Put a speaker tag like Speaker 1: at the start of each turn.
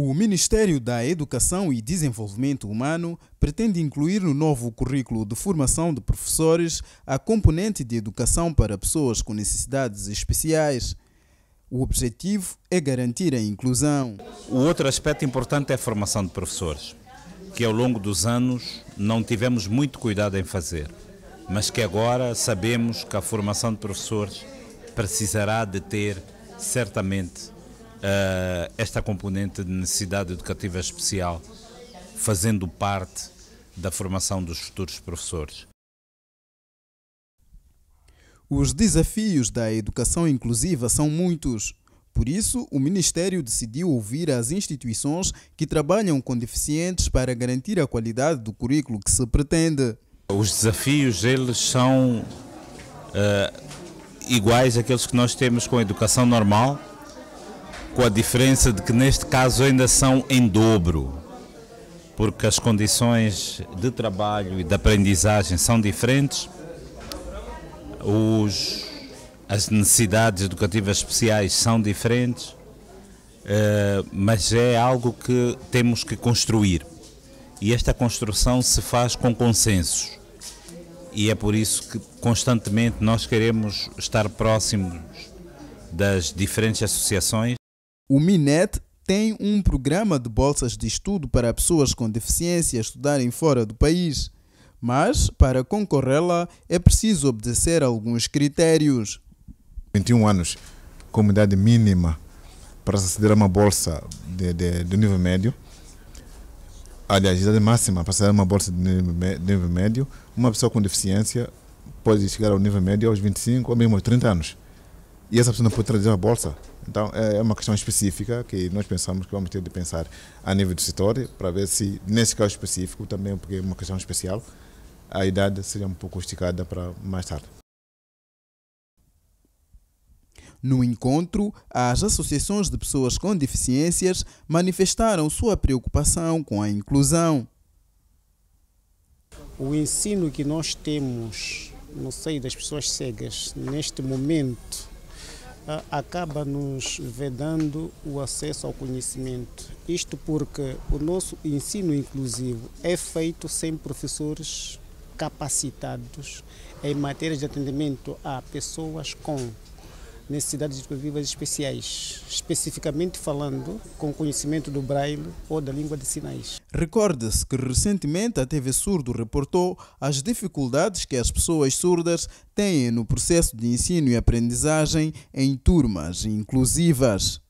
Speaker 1: O Ministério da Educação e Desenvolvimento Humano pretende incluir no novo currículo de formação de professores a componente de educação para pessoas com necessidades especiais. O objetivo é garantir a inclusão.
Speaker 2: O outro aspecto importante é a formação de professores, que ao longo dos anos não tivemos muito cuidado em fazer, mas que agora sabemos que a formação de professores precisará de ter certamente uh, esta componente de necessidade educativa especial fazendo parte da formação dos futuros professores.
Speaker 1: Os desafios da educação inclusiva são muitos. Por isso, o Ministério decidiu ouvir as instituições que trabalham com deficientes para garantir a qualidade do currículo que se pretende.
Speaker 2: Os desafios eles são uh, iguais àqueles que nós temos com a educação normal, com a diferença de que neste caso ainda são em dobro, porque as condições de trabalho e de aprendizagem são diferentes, os, as necessidades educativas especiais são diferentes, uh, mas é algo que temos que construir. E esta construção se faz com consensos e é por isso que constantemente nós queremos estar próximos das diferentes associações
Speaker 1: o MINET tem um programa de bolsas de estudo para pessoas com deficiência estudarem fora do país, mas para concorrê-la é preciso obedecer a alguns critérios.
Speaker 3: 21 anos, como idade mínima para aceder a uma bolsa de, de, de nível médio. Aliás, idade máxima para aceder a uma bolsa de nível, de nível médio. Uma pessoa com deficiência pode chegar ao nível médio aos 25 ou mesmo aos 30 anos. E essa pessoa não pode trazer a bolsa então, é, é uma questão específica que nós pensamos que vamos ter de pensar a nível do setor, para ver se, nesse caso específico, também porque é uma questão especial, a idade seria um pouco esticada para mais tarde.
Speaker 1: No encontro, as associações de pessoas com deficiências manifestaram sua preocupação com a inclusão.
Speaker 4: O ensino que nós temos no seio das pessoas cegas neste momento acaba nos vedando o acesso ao conhecimento. Isto porque o nosso ensino inclusivo é feito sem professores capacitados em matérias de atendimento a pessoas com necessidades educativas especiais, especificamente falando com conhecimento do braille ou da língua de sinais.
Speaker 1: Recorde-se que recentemente a TV Surdo reportou as dificuldades que as pessoas surdas têm no processo de ensino e aprendizagem em turmas inclusivas.